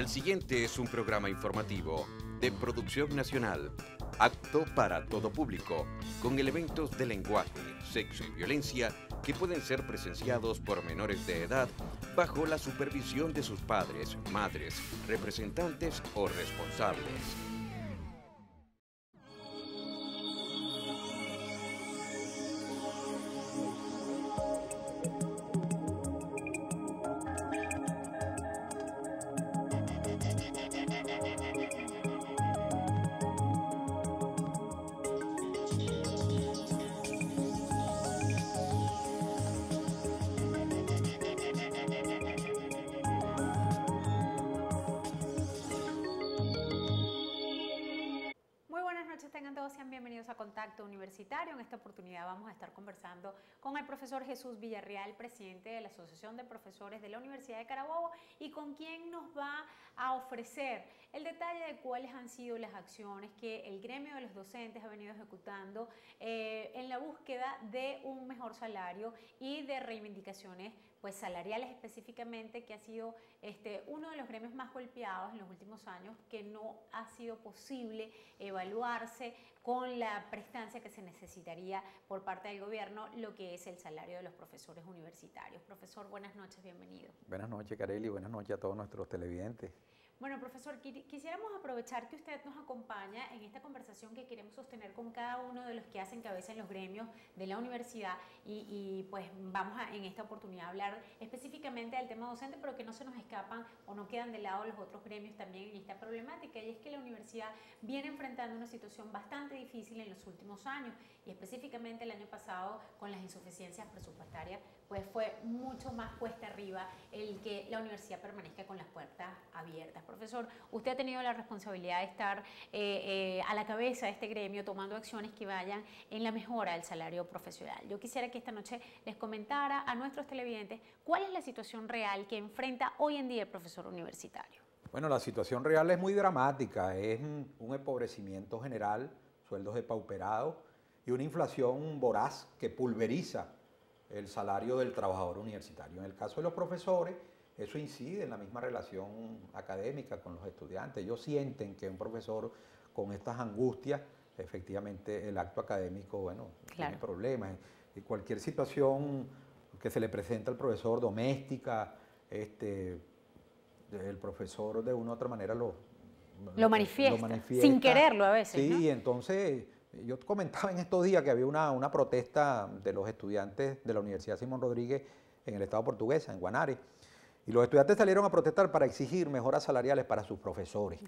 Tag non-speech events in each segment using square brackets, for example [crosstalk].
El siguiente es un programa informativo de producción nacional, acto para todo público, con elementos de lenguaje, sexo y violencia que pueden ser presenciados por menores de edad bajo la supervisión de sus padres, madres, representantes o responsables. sean bienvenidos a Contacto Universitario. En esta oportunidad vamos a estar conversando con el profesor Jesús Villarreal, presidente de la Asociación de Profesores de la Universidad de Carabobo, y con quien nos va a ofrecer el detalle de cuáles han sido las acciones que el gremio de los docentes ha venido ejecutando eh, en la búsqueda de un mejor salario y de reivindicaciones pues, salariales específicamente, que ha sido este, uno de los gremios más golpeados en los últimos años, que no ha sido posible evaluarse con la prestancia que se necesitaría por parte del gobierno, lo que es el salario de los profesores universitarios. Profesor, buenas noches, bienvenido. Buenas noches, Carelli, buenas noches a todos nuestros televidentes. Bueno, profesor, quisiéramos aprovechar que usted nos acompaña en esta conversación que queremos sostener con cada uno de los que hacen cabeza en los gremios de la universidad y, pues vamos en esta oportunidad a hablar específicamente del tema docente, pero que no se nos escapan o no quedan de lado los otros gremios también en esta problemática y es que la universidad viene enfrentando una situación bastante difícil en los últimos años y específicamente el año pasado con las insuficiencias presupuestarias pues fue mucho más cuesta arriba el que la universidad permanezca con las puertas abiertas. Profesor, usted ha tenido la responsabilidad de estar eh, eh, a la cabeza de este gremio tomando acciones que vayan en la mejora del salario profesional. Yo quisiera que esta noche les comentara a nuestros televidentes cuál es la situación real que enfrenta hoy en día el profesor universitario. Bueno, la situación real es muy dramática, es un, empobrecimiento general, sueldos depauperados y una inflación voraz que pulveriza el salario del trabajador universitario. En el caso de los profesores, eso incide en la misma relación académica con los estudiantes. Ellos sienten que un profesor con estas angustias, efectivamente el acto académico, bueno, tiene problemas. Y cualquier situación que se le presenta al profesor doméstica, este, el profesor de una u otra manera lo, lo, manifiesta, sin quererlo a veces. Sí, y entonces yo comentaba en estos días que había una, protesta de los estudiantes de la Universidad Simón Rodríguez en el Estado portuguesa, en Guanare. Y los estudiantes salieron a protestar para exigir mejoras salariales para sus profesores,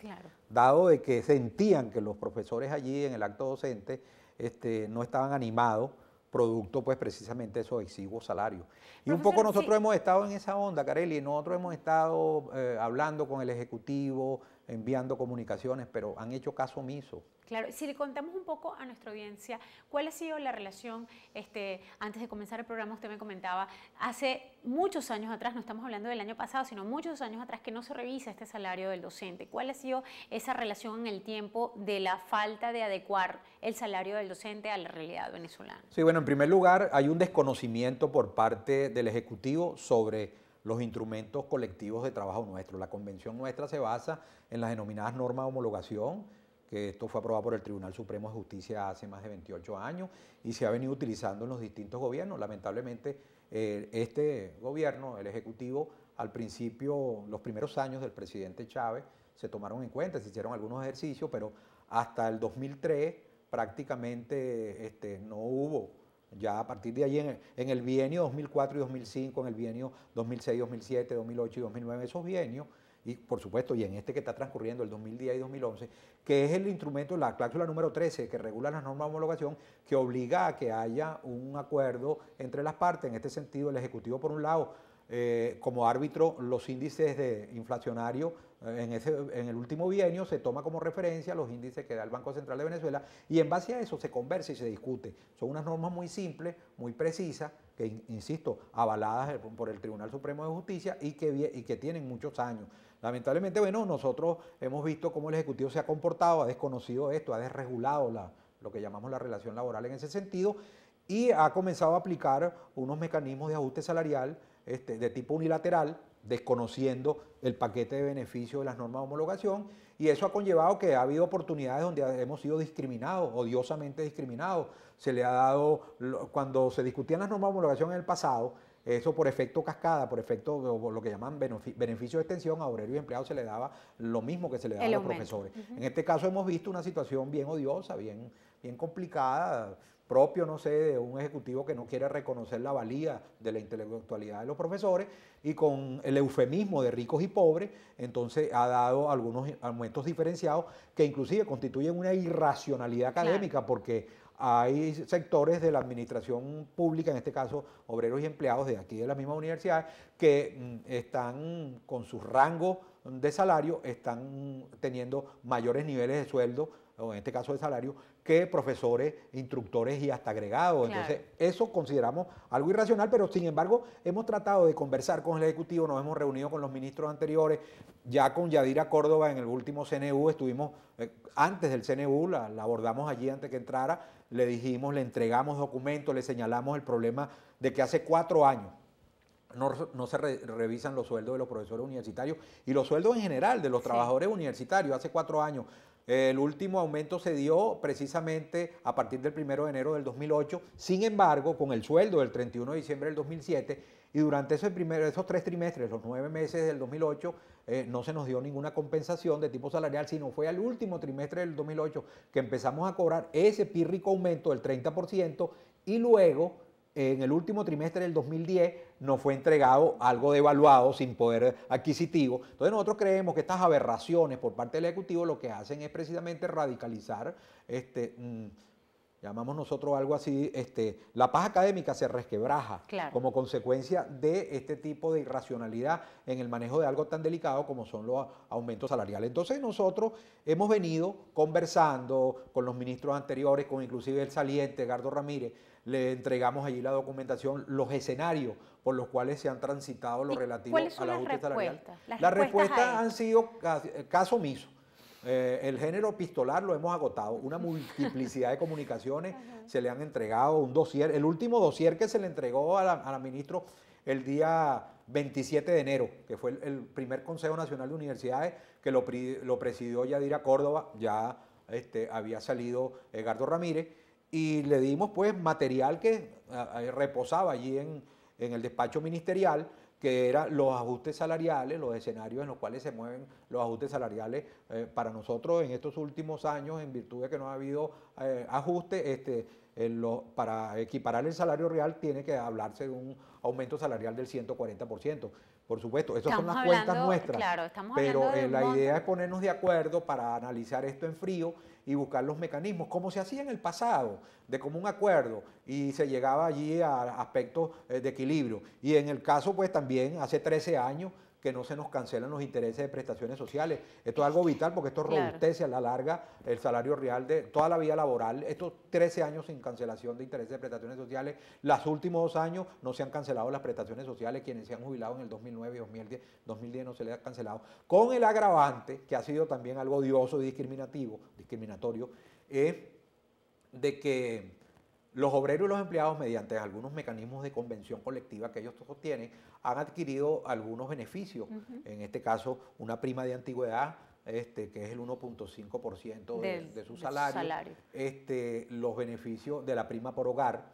dado de que sentían que los profesores allí en el acto docente este, no estaban animados, producto pues precisamente de esos exiguos salarios. Y un poco nosotros hemos estado en esa onda, Carelli, nosotros hemos estado eh, hablando con el Ejecutivo, enviando comunicaciones, pero han hecho caso omiso. Claro, si le contamos un poco a nuestra audiencia, ¿cuál ha sido la relación? Este, antes de comenzar el programa usted me comentaba, hace muchos años atrás, no estamos hablando del año pasado, sino muchos años atrás que no se revisa este salario del docente. ¿Cuál ha sido esa relación en el tiempo de la falta de adecuar el salario del docente a la realidad venezolana? Sí, bueno, en primer lugar, hay un desconocimiento por parte del Ejecutivo sobre los instrumentos colectivos de trabajo nuestro. La convención nuestra se basa en las denominadas normas de homologación, que esto fue aprobado por el Tribunal Supremo de Justicia hace más de 28 años y se ha venido utilizando en los distintos gobiernos. Lamentablemente, eh, este gobierno, el Ejecutivo, al principio, los primeros años del presidente Chávez, se tomaron en cuenta, se hicieron algunos ejercicios, pero hasta el 2003 prácticamente este, no hubo ya a partir de allí en, el bienio 2004 y 2005, en el bienio 2006, 2007, 2008 y 2009, esos bienios, y por supuesto, y en este que está transcurriendo el 2010 y 2011, que es el instrumento, la cláusula número 13 que regula las normas de homologación, que obliga a que haya un acuerdo entre las partes, en este sentido el Ejecutivo por un lado, eh, como árbitro, los índices de inflacionarios en, ese, en, el último bienio se toma como referencia los índices que da el Banco Central de Venezuela y en base a eso se conversa y se discute. Son unas normas muy simples, muy precisas, que, insisto, avaladas por el Tribunal Supremo de Justicia y que, y que tienen muchos años. Lamentablemente, bueno, nosotros hemos visto cómo el Ejecutivo se ha comportado, ha desconocido esto, ha desregulado la, lo que llamamos la relación laboral en ese sentido y ha comenzado a aplicar unos mecanismos de ajuste salarial este, de tipo unilateral desconociendo el paquete de beneficio de las normas de homologación y eso ha conllevado que ha habido oportunidades donde hemos sido discriminados, odiosamente discriminados. Se le ha dado, cuando se discutían las normas de homologación en el pasado, eso por efecto cascada, por efecto lo que llaman beneficio de extensión, a obreros y empleados se le daba lo mismo que se le daba a los profesores. En este caso hemos visto una situación bien odiosa, bien, bien complicada, propio, no sé, de un ejecutivo que no quiere reconocer la valía de la intelectualidad de los profesores y con el eufemismo de ricos y pobres, entonces ha dado algunos aumentos diferenciados que inclusive constituyen una irracionalidad académica porque hay sectores de la administración pública, en este caso obreros y empleados de aquí de la misma universidad, que mm, están con sus rangos de salario, están teniendo mayores niveles de sueldo o en este caso de salario, que profesores, instructores y hasta agregados. Entonces, eso consideramos algo irracional, pero sin embargo hemos tratado de conversar con el Ejecutivo, nos hemos reunido con los ministros anteriores, ya con Yadira Córdoba en el último CNU, estuvimos eh, antes del CNU, la, abordamos allí antes que entrara, le dijimos, le entregamos documentos, le señalamos el problema de que hace cuatro años no, se revisan los sueldos de los profesores universitarios y los sueldos en general de los trabajadores universitarios. Hace cuatro años el último aumento se dio precisamente a partir del 1 de enero del 2008, sin embargo, con el sueldo del 31 de diciembre del 2007 y durante esos tres trimestres, los nueve meses del 2008, eh, no se nos dio ninguna compensación de tipo salarial, sino fue al último trimestre del 2008 que empezamos a cobrar ese pírrico aumento del 30% y luego en el último trimestre del 2010 nos fue entregado algo devaluado sin poder adquisitivo. Entonces nosotros creemos que estas aberraciones por parte del Ejecutivo lo que hacen es precisamente radicalizar este, mm, llamamos nosotros algo así, este, la paz académica se resquebraja como consecuencia de este tipo de irracionalidad en el manejo de algo tan delicado como son los aumentos salariales. Entonces nosotros hemos venido conversando con los ministros anteriores, con inclusive el saliente, Gardo Ramírez, le entregamos allí la documentación, los escenarios por los cuales se han transitado los relativos a la justicia salarial. Las la respuesta han sido caso omiso. Eh, el género pistolar lo hemos agotado, una [laughs] multiplicidad de comunicaciones se le han entregado, un dossier, el último dossier que se le entregó a la, ministra el día 27 de enero, que fue el, primer Consejo Nacional de Universidades, que lo, presidió Yadira Córdoba, ya este, había salido Edgardo Ramírez, y le dimos pues material que reposaba allí en el despacho ministerial que eran los ajustes salariales, los escenarios en los cuales se mueven los ajustes salariales. Eh, para nosotros en estos últimos años, en virtud de que no ha habido ajustes, eh, ajuste, este, para equiparar el salario real tiene que hablarse de un aumento salarial del 140%. Por supuesto, esas son las cuentas nuestras. pero eh, la idea es ponernos de acuerdo para analizar esto en frío y buscar los mecanismos, como se hacía en el pasado, de un acuerdo, y se llegaba allí a aspectos eh, de equilibrio. Y en el caso, pues también hace 13 años que no se nos cancelan los intereses de prestaciones sociales. Esto es algo vital porque esto robustece a la larga el salario real de toda la vida laboral. Estos 13 años sin cancelación de intereses de prestaciones sociales, los últimos dos años no se han cancelado las prestaciones sociales, quienes se han jubilado en el 2009 y 2010, 2010 no se les ha cancelado, con el agravante, que ha sido también algo odioso y discriminativo, discriminatorio, de que los obreros y los empleados, mediante algunos mecanismos de convención colectiva que ellos todos tienen, han adquirido algunos beneficios. En este caso, una prima de antigüedad, este, que es el 1.5% de, su salario. Este, los beneficios de la prima por hogar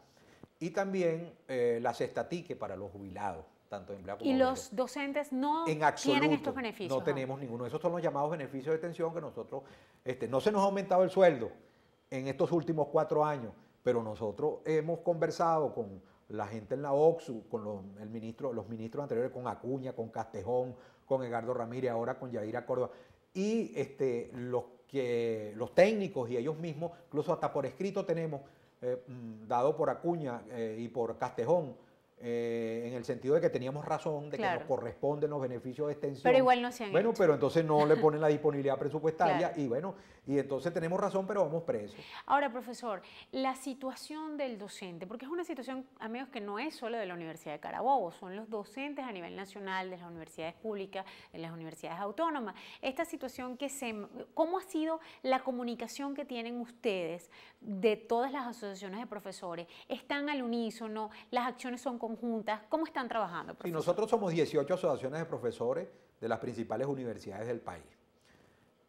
y también eh, la tique para los jubilados. Tanto empleados como y los docentes no tienen estos beneficios. No, tenemos ninguno. Esos son los llamados beneficios de tensión que nosotros, este, no se nos ha aumentado el sueldo en estos últimos cuatro años pero nosotros hemos conversado con la gente en la OXU, con los, el los ministros anteriores, con Acuña, con Castejón, con Edgardo Ramírez, ahora con Yadira Córdoba, y este, los, técnicos y ellos mismos, incluso hasta por escrito tenemos, eh, mm, dado por Acuña eh, y por Castejón, eh, en el sentido de que teníamos razón, de que nos corresponden los beneficios de extensión. Pero igual no se han Bueno, pero entonces no le ponen la [laughs] disponibilidad presupuestaria y bueno, y entonces tenemos razón, pero vamos presos. Ahora, profesor, la situación del docente, porque es una situación, amigos, que no es solo de la Universidad de Carabobo, son los docentes a nivel nacional, de las universidades públicas, de las universidades autónomas. Esta situación que se... ¿Cómo ha sido la comunicación que tienen ustedes de todas las asociaciones de profesores? ¿Están al unísono? ¿Las acciones son ¿Cómo están trabajando? Y nosotros somos 18 asociaciones de profesores de las principales universidades del país,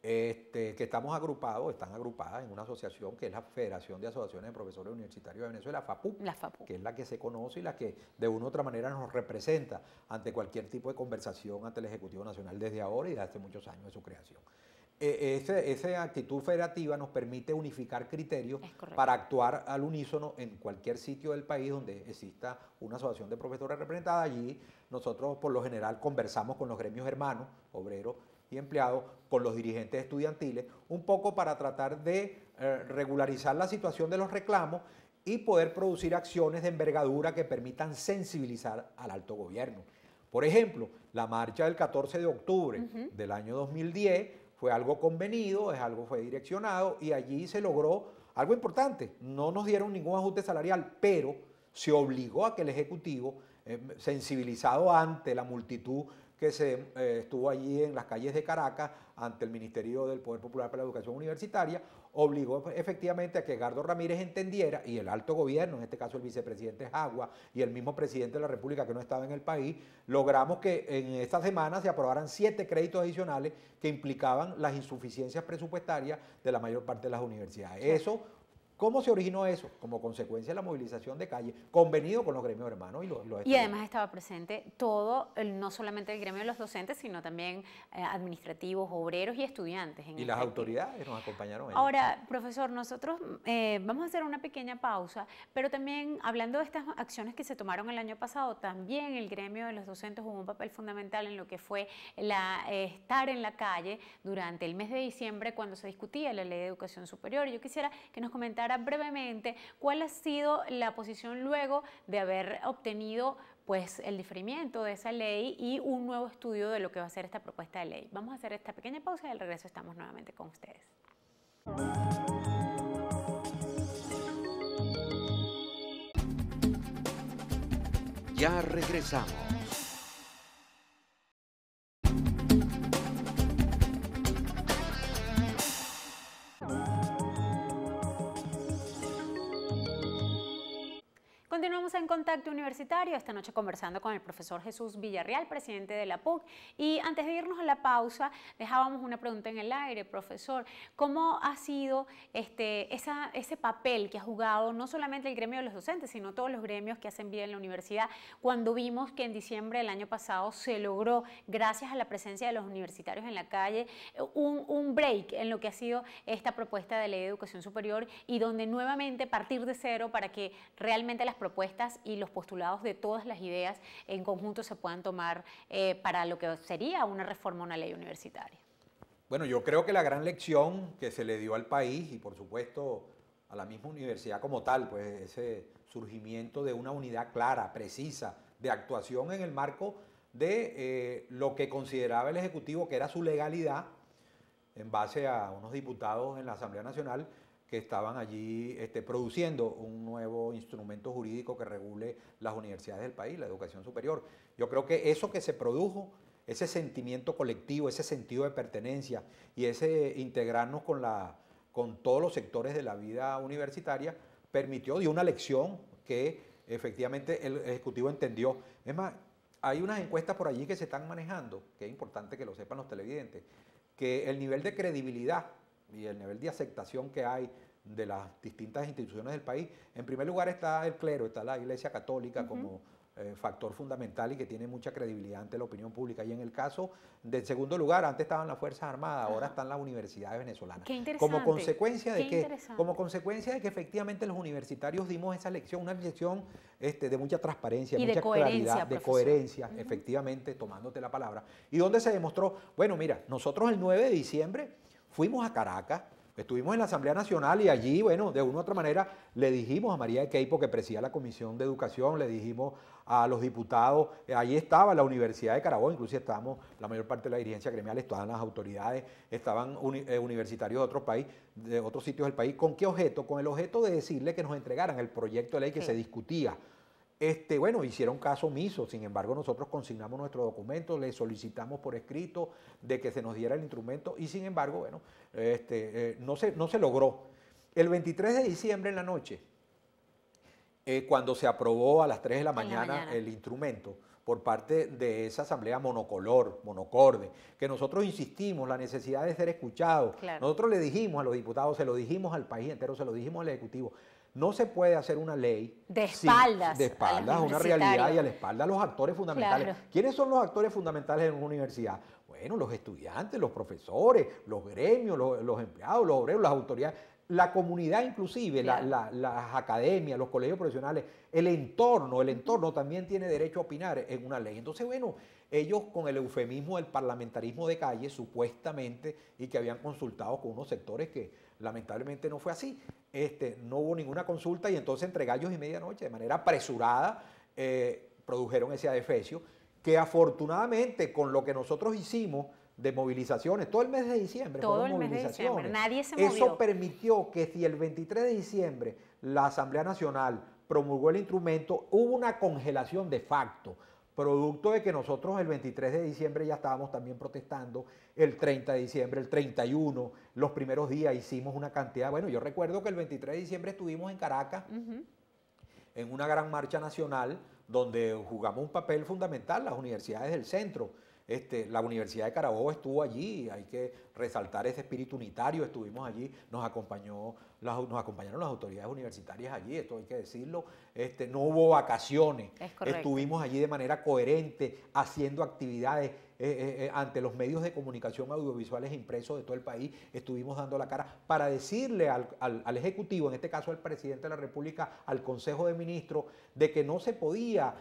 este, que estamos agrupados, están agrupadas en una asociación que es la Federación de Asociaciones de Profesores Universitarios de Venezuela, FAPU, FAPU, que es la que se conoce y la que de una u otra manera nos representa ante cualquier tipo de conversación ante el Ejecutivo Nacional desde ahora y desde hace muchos años de su creación. Eh, esa actitud federativa nos permite unificar criterios para actuar al unísono en cualquier sitio del país donde exista una asociación de profesores representada. Allí nosotros por lo general conversamos con los gremios hermanos, obreros y empleados, con los dirigentes estudiantiles, un poco para tratar de eh, regularizar la situación de los reclamos y poder producir acciones de envergadura que permitan sensibilizar al alto gobierno. Por ejemplo, la marcha del 14 de octubre del año 2010 fue algo convenido, es algo fue direccionado y allí se logró algo importante. No nos dieron ningún ajuste salarial, pero se obligó a que el Ejecutivo, eh, sensibilizado ante la multitud que se eh, estuvo allí en las calles de Caracas ante el Ministerio del Poder Popular para la Educación Universitaria, obligó efectivamente a que Gardo Ramírez entendiera, y el alto gobierno, en este caso el vicepresidente Jagua y el mismo presidente de la República que no estaba en el país, logramos que en esta semana se aprobaran siete créditos adicionales que implicaban las insuficiencias presupuestarias de la mayor parte de las universidades. Eso ¿Cómo se originó eso? Como consecuencia de la movilización de calle, convenido con los gremios hermanos y los, estudiantes. Y además estaba presente todo, no solamente el gremio de los docentes, sino también eh, administrativos, obreros y estudiantes. En y las autoridades nos acompañaron. Ahora, profesor, nosotros eh, vamos a hacer una pequeña pausa, pero también hablando de estas acciones que se tomaron el año pasado, también el gremio de los docentes jugó un papel fundamental en lo que fue la, eh, estar en la calle durante el mes de diciembre cuando se discutía la ley de educación superior. Yo quisiera que nos comentara brevemente cuál ha sido la posición luego de haber obtenido pues el diferimiento de esa ley y un nuevo estudio de lo que va a ser esta propuesta de ley. Vamos a hacer esta pequeña pausa y al regreso estamos nuevamente con ustedes. Ya regresamos Continuamos en Contacto Universitario, esta noche conversando con el profesor Jesús Villarreal, presidente de la PUC. Y antes de irnos a la pausa, dejábamos una pregunta en el aire, profesor. ¿Cómo ha sido este, ese papel que ha jugado no solamente el gremio de los docentes, sino todos los gremios que hacen vida en la universidad, cuando vimos que en diciembre del año pasado se logró, gracias a la presencia de los universitarios en la calle, un, break en lo que ha sido esta propuesta de ley de educación superior y donde nuevamente partir de cero para que realmente las propuestas y los postulados de todas las ideas en conjunto se puedan tomar eh, para lo que sería una reforma a una ley universitaria. Bueno, yo creo que la gran lección que se le dio al país y por supuesto a la misma universidad como tal, pues ese surgimiento de una unidad clara, precisa, de actuación en el marco de eh, lo que consideraba el Ejecutivo que era su legalidad en base a unos diputados en la Asamblea Nacional que estaban allí este, produciendo un nuevo instrumento jurídico que regule las universidades del país, la educación superior. Yo creo que eso que se produjo, ese sentimiento colectivo, ese sentido de pertenencia y ese integrarnos con, la, con todos los sectores de la vida universitaria, permitió, dio una lección que efectivamente el Ejecutivo entendió. Es más, hay unas encuestas por allí que se están manejando, que es importante que lo sepan los televidentes, que el nivel de credibilidad y el nivel de aceptación que hay de las distintas instituciones del país, en primer lugar está el clero, está la Iglesia Católica como eh, factor fundamental y que tiene mucha credibilidad ante la opinión pública. Y en el caso del segundo lugar, antes estaban las Fuerzas Armadas, ahora están las universidades venezolanas. Como consecuencia de que, como consecuencia de que efectivamente los universitarios dimos esa lección, una lección este, de mucha transparencia, y mucha claridad, de coherencia, efectivamente, tomándote la palabra. Y donde se demostró, bueno, mira, nosotros el 9 de diciembre fuimos a Caracas, estuvimos en la Asamblea Nacional y allí, bueno, de una u otra manera le dijimos a María de Keipo, que presidía la Comisión de Educación, le dijimos a los diputados, eh, allí estaba la Universidad de Carabobo, incluso estábamos, la mayor parte de la dirigencia gremial, estaban las autoridades, estaban eh, universitarios de otros país, de otros sitios del país. ¿Con qué objeto? Con el objeto de decirle que nos entregaran el proyecto de ley que se discutía este, bueno, hicieron caso omiso, sin embargo nosotros consignamos nuestro documento, le solicitamos por escrito de que se nos diera el instrumento y sin embargo, bueno, este, eh, no, se, logró. El 23 de diciembre en la noche, eh, cuando se aprobó a las 3 de la, mañana, el instrumento por parte de esa asamblea monocolor, monocorde, que nosotros insistimos, la necesidad de ser escuchados. Nosotros le dijimos a los diputados, se lo dijimos al país entero, se lo dijimos al Ejecutivo. No se puede hacer una ley de espaldas. de espaldas, una realidad y a la espalda a los actores fundamentales. ¿Quiénes son los actores fundamentales en una universidad? Bueno, los estudiantes, los profesores, los gremios, los, empleados, los obreros, las autoridades, la comunidad inclusive, las academias, los colegios profesionales, el entorno, el entorno también tiene derecho a opinar en una ley. Entonces, bueno, ellos con el eufemismo del parlamentarismo de calle, supuestamente, y que habían consultado con unos sectores que Lamentablemente no fue así. Este, no hubo ninguna consulta y entonces entre gallos y medianoche, de manera apresurada, eh, produjeron ese adefesio, que afortunadamente con lo que nosotros hicimos de movilizaciones, todo el mes de diciembre, todo el mes de diciembre, nadie se movió. Eso permitió que si el 23 de diciembre la Asamblea Nacional promulgó el instrumento, hubo una congelación de facto producto de que nosotros el 23 de diciembre ya estábamos también protestando, el 30 de diciembre, el 31, los primeros días hicimos una cantidad, bueno, yo recuerdo que el 23 de diciembre estuvimos en Caracas en una gran marcha nacional donde jugamos un papel fundamental las universidades del centro. Este, la Universidad de Carabobo estuvo allí, hay que resaltar ese espíritu unitario. Estuvimos allí, nos, acompañó, nos acompañaron las autoridades universitarias allí, esto hay que decirlo. Este, no hubo vacaciones, estuvimos allí de manera coherente, haciendo actividades. Eh, eh, eh, ante los medios de comunicación audiovisuales impresos de todo el país, estuvimos dando la cara para decirle al, Ejecutivo, en este caso al presidente de la República, al Consejo de Ministros, de que no se podía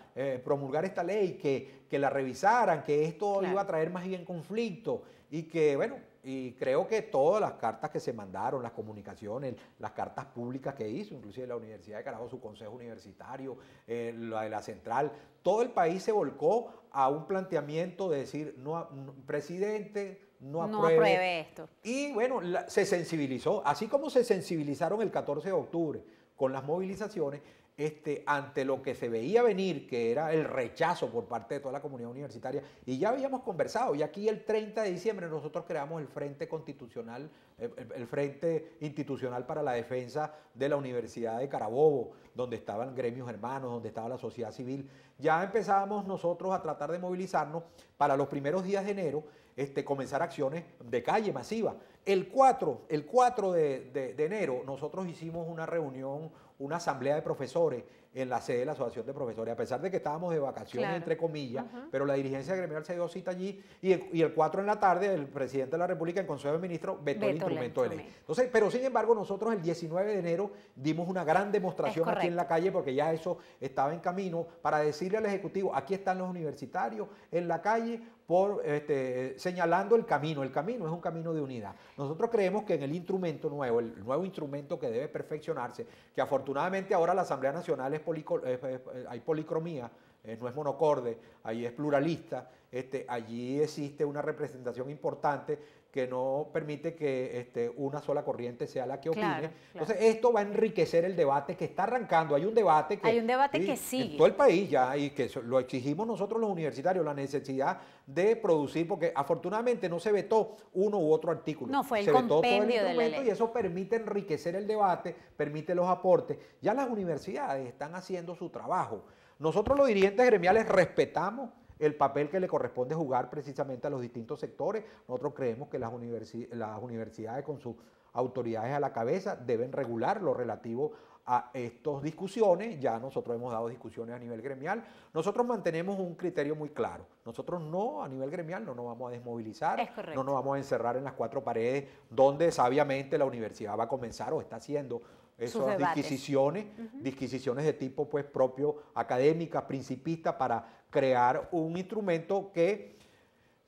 promulgar esta ley, que, la revisaran, que esto iba a traer más bien conflicto y que, bueno, y creo que todas las cartas que se mandaron, las comunicaciones, las cartas públicas que hizo, inclusive la Universidad de Carajo, su consejo universitario, eh, la de la central, todo el país se volcó a un planteamiento de decir, no, presidente, no apruebe. esto. Y bueno, se sensibilizó, así como se sensibilizaron el 14 de octubre con las movilizaciones, este, ante lo que se veía venir, que era el rechazo por parte de toda la comunidad universitaria. Y ya habíamos conversado, y aquí el 30 de diciembre nosotros creamos el Frente Constitucional, el, Frente Institucional para la Defensa de la Universidad de Carabobo, donde estaban gremios hermanos, donde estaba la sociedad civil. Ya empezábamos nosotros a tratar de movilizarnos para los primeros días de enero, este, comenzar acciones de calle masiva. El 4, el 4 de enero nosotros hicimos una reunión una asamblea de profesores en la sede de la Asociación de Profesores, a pesar de que estábamos de vacaciones, entre comillas, pero la dirigencia gremial se dio cita allí y el, 4 en la tarde el presidente de la República, en Consejo de Ministros, vetó, el instrumento de ley. Entonces, pero sin embargo, nosotros el 19 de enero dimos una gran demostración aquí en la calle porque ya eso estaba en camino para decirle al Ejecutivo, aquí están los universitarios en la calle, por, este, señalando el camino. El camino es un camino de unidad. Nosotros creemos que en el instrumento nuevo, el nuevo instrumento que debe perfeccionarse, que afortunadamente ahora la Asamblea Nacional es, eh, hay policromía, eh, no es monocorde, ahí es pluralista, este, allí existe una representación importante que no permite que este, una sola corriente sea la que opine. Entonces, esto va a enriquecer el debate que está arrancando. Hay un debate que... Hay un debate que sí. En todo el país ya, y que lo exigimos nosotros los universitarios, la necesidad de producir, porque afortunadamente no se vetó uno u otro artículo. No, fue el se compendio vetó Y eso permite enriquecer el debate, permite los aportes. Ya las universidades están haciendo su trabajo. Nosotros los dirigentes gremiales respetamos el papel que le corresponde jugar precisamente a los distintos sectores. Nosotros creemos que las, universidades con sus autoridades a la cabeza deben regular lo relativo a estas discusiones. Ya nosotros hemos dado discusiones a nivel gremial. Nosotros mantenemos un criterio muy claro. Nosotros no, a nivel gremial, no nos vamos a desmovilizar, no nos vamos a encerrar en las cuatro paredes donde sabiamente la universidad va a comenzar o está haciendo esas disquisiciones, disquisiciones de tipo pues propio académica, principista, para crear un instrumento que,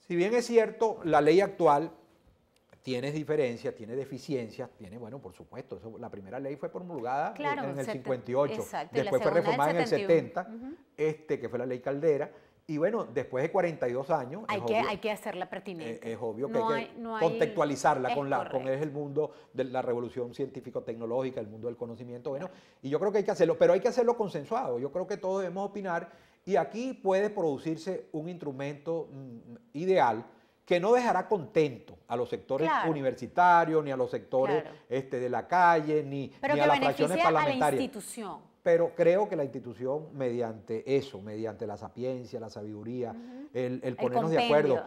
si bien es cierto, la ley actual tiene diferencias, tiene deficiencias, tiene, bueno, por supuesto, la primera ley fue promulgada en, el 58, después fue reformada en el 70, este, que fue la ley Caldera, y bueno, después de 42 años... Hay, que, hay hacerla pertinente. Eh, es, obvio que hay que contextualizarla con, la, con el mundo de la revolución científico-tecnológica, el mundo del conocimiento. Bueno, y yo creo que hay que hacerlo, pero hay que hacerlo consensuado. Yo creo que todos debemos opinar y aquí puede producirse un instrumento mm, ideal que no dejará contento a los sectores universitarios, ni a los sectores este, de la calle, ni, a las fracciones parlamentarias. A la institución pero creo que la institución mediante eso, mediante la sapiencia, la sabiduría, el, ponernos de acuerdo,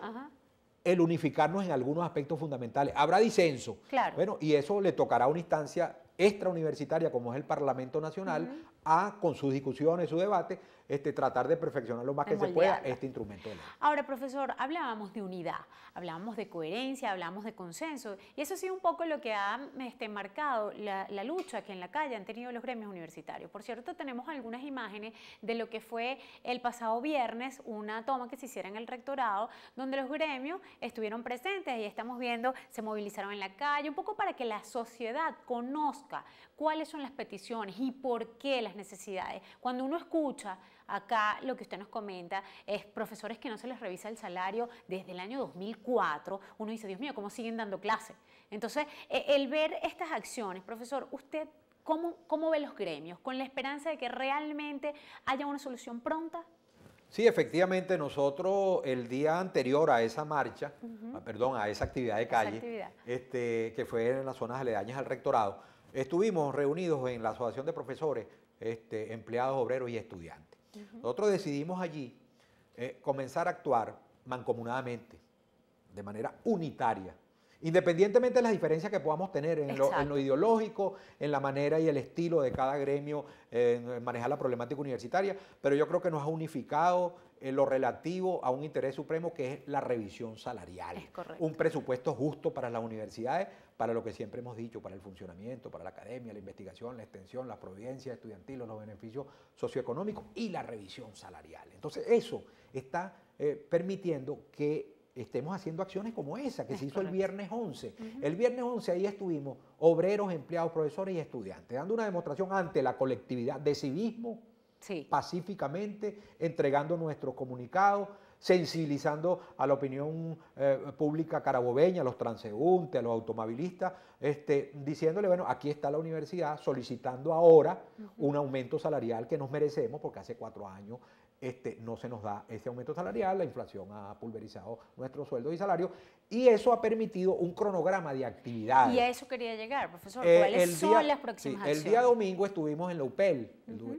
el unificarnos en algunos aspectos fundamentales. Habrá disenso. Claro. Bueno, y eso le tocará a una instancia extrauniversitaria como es el Parlamento Nacional a, con sus discusiones, su debate, este, tratar de perfeccionar lo más que se pueda este instrumento de Ahora, profesor, hablábamos de unidad, hablábamos de coherencia, hablábamos de consenso, y eso ha sido un poco lo que ha este, marcado la, lucha que en la calle han tenido los gremios universitarios. Por cierto, tenemos algunas imágenes de lo que fue el pasado viernes, una toma que se hiciera en el rectorado, donde los gremios estuvieron presentes y estamos viendo, se movilizaron en la calle, un poco para que la sociedad conozca cuáles son las peticiones y por qué las necesidades. Cuando uno escucha acá lo que usted nos comenta, es profesores que no se les revisa el salario desde el año 2004, uno dice, Dios mío, ¿cómo siguen dando clases Entonces, e, el ver estas acciones, profesor, usted... ¿Cómo, ¿Cómo ve los gremios? ¿Con la esperanza de que realmente haya una solución pronta? Sí, efectivamente, nosotros el día anterior a esa marcha, ah, perdón, a esa actividad de calle, Este, que fue en las zonas aledañas al rectorado, estuvimos reunidos en la Asociación de Profesores este, empleados, obreros y estudiantes. Nosotros decidimos allí eh, comenzar a actuar mancomunadamente, de manera unitaria, independientemente de las diferencias que podamos tener en lo, ideológico, en la manera y el estilo de cada gremio, eh, en manejar la problemática universitaria, pero yo creo que nos ha unificado en eh, lo relativo a un interés supremo que es la revisión salarial. un presupuesto justo para las universidades para lo que siempre hemos dicho, para el funcionamiento, para la academia, la investigación, la extensión, la providencia estudiantil, los beneficios socioeconómicos y la revisión salarial. Entonces eso está eh, permitiendo que estemos haciendo acciones como esa que se hizo el viernes 11. El viernes 11 ahí estuvimos obreros, empleados, profesores y estudiantes, dando una demostración ante la colectividad de civismo, pacíficamente, entregando nuestro comunicado sensibilizando a la opinión eh, pública carabobeña, a los transeúntes, a los automovilistas, este, diciéndole, bueno, aquí está la universidad solicitando ahora un aumento salarial que nos merecemos porque hace cuatro años este, no se nos da ese aumento salarial, la inflación ha pulverizado nuestros sueldos y salarios, y eso ha permitido un cronograma de actividad. Y a eso quería llegar, profesor. Eh, ¿Cuáles son las próximas El día domingo estuvimos en la UPEL,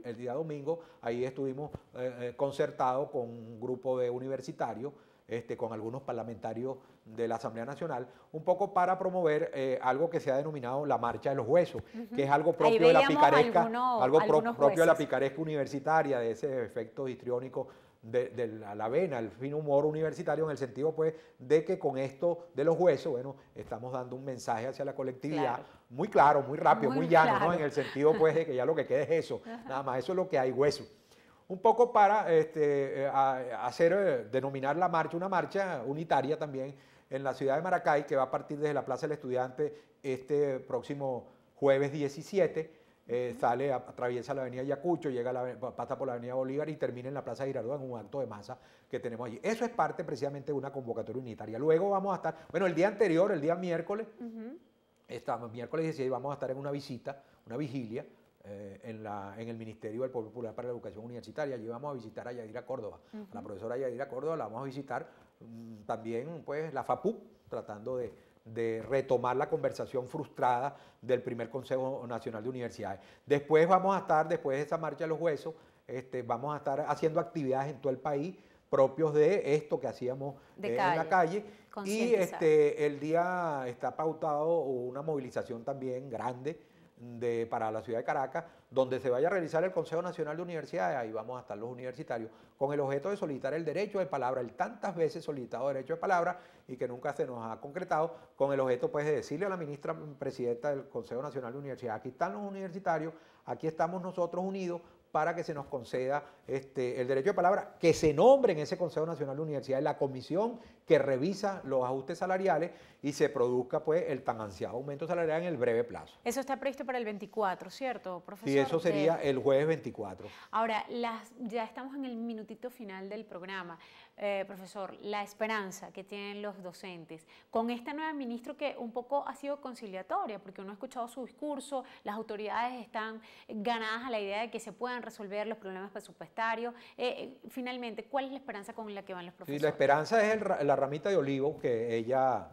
el, día domingo ahí estuvimos eh, eh, concertados con un grupo de universitarios este, con algunos parlamentarios de la Asamblea Nacional, un poco para promover eh, algo que se ha denominado la marcha de los huesos, que es algo propio de la picaresca, algo propio de la picaresca universitaria, de ese efecto histriónico de, la, avena, vena, el fin humor universitario, en el sentido pues de que con esto de los huesos, bueno, estamos dando un mensaje hacia la colectividad muy claro, muy rápido, muy, llano, En el sentido pues de que ya lo que queda es eso, [laughs] nada más, eso es lo que hay hueso un poco para este, eh, hacer, eh, denominar la marcha, una marcha unitaria también en la ciudad de Maracay, que va a partir desde la Plaza del Estudiante este próximo jueves 17. Eh, sale, atraviesa la avenida Yacucho, llega la, pasa por la avenida Bolívar y termina en la Plaza Girardot en un acto de masa que tenemos allí. Eso es parte precisamente de una convocatoria unitaria. Luego vamos a estar, bueno, el día anterior, el día miércoles, estamos miércoles 16, vamos a estar en una visita, una vigilia eh, en, la, en, el Ministerio del Pueblo Popular para la Educación Universitaria. Allí vamos a visitar a Yadira Córdoba. A la profesora Yadira Córdoba la vamos a visitar mm, también pues, la FAPU, tratando de, retomar la conversación frustrada del primer Consejo Nacional de Universidades. Después vamos a estar, después de esa marcha de los huesos, este, vamos a estar haciendo actividades en todo el país propios de esto que hacíamos eh, en la calle. Y este, el día está pautado una movilización también grande de, para la ciudad de Caracas, donde se vaya a realizar el Consejo Nacional de Universidades, ahí vamos a estar los universitarios, con el objeto de solicitar el derecho de palabra, el tantas veces solicitado derecho de palabra y que nunca se nos ha concretado, con el objeto pues de decirle a la ministra presidenta del Consejo Nacional de Universidades, aquí están los universitarios, aquí estamos nosotros unidos para que se nos conceda este, el derecho de palabra, que se nombre en ese Consejo Nacional de Universidades la comisión que revisa los ajustes salariales y se produzca pues el tan ansiado aumento salarial en el breve plazo. Eso está previsto para el 24, ¿cierto, profesor? Sí, eso sería eh, el jueves 24. Ahora, ya estamos en el minutito final del programa. Eh, profesor, la esperanza que tienen los docentes con este nuevo ministro que un poco ha sido conciliatoria, porque uno ha escuchado su discurso, las autoridades están ganadas a la idea de que se puedan resolver los problemas presupuestarios eh, eh, finalmente, ¿cuál es la esperanza con la que van los profesores? Sí, la esperanza es la ramita de olivo que ella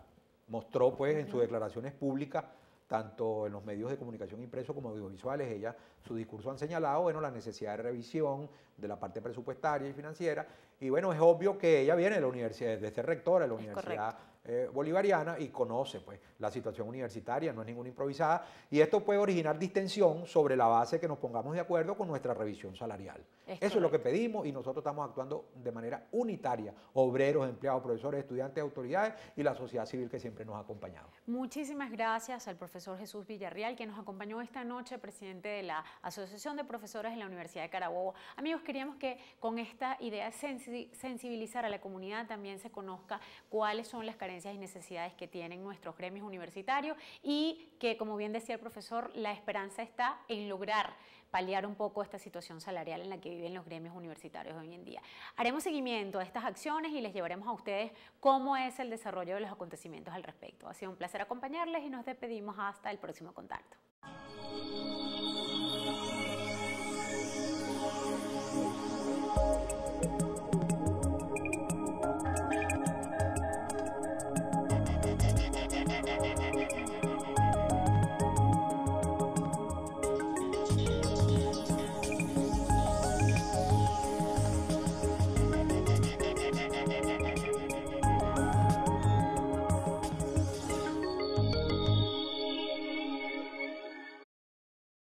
mostró pues, en sus declaraciones públicas tanto en los medios de comunicación impreso como audiovisuales, ella, su discurso han señalado, bueno, la necesidad de revisión de la parte presupuestaria y financiera, y bueno, es obvio que ella viene de la universidad, de ser rectora de la Universidad eh, bolivariana y conoce pues, la situación universitaria, no es ninguna improvisada, y esto puede originar distensión sobre la base que nos pongamos de acuerdo con nuestra revisión salarial. Eso es lo que pedimos y nosotros estamos actuando de manera unitaria, obreros, empleados, profesores, estudiantes, autoridades y la sociedad civil que siempre nos ha acompañado. Muchísimas gracias al profesor Jesús Villarreal que nos acompañó esta noche, presidente de la Asociación de Profesores de la Universidad de Carabobo. Amigos, queríamos que con esta idea sensibilizar a la comunidad también se conozca cuáles son las características y necesidades que tienen nuestros gremios universitarios y que, como bien decía el profesor, la esperanza está en lograr paliar un poco esta situación salarial en la que viven los gremios universitarios hoy en día. Haremos seguimiento a estas acciones y les llevaremos a ustedes cómo es el desarrollo de los acontecimientos al respecto. Ha sido un placer acompañarles y nos despedimos hasta el próximo contacto.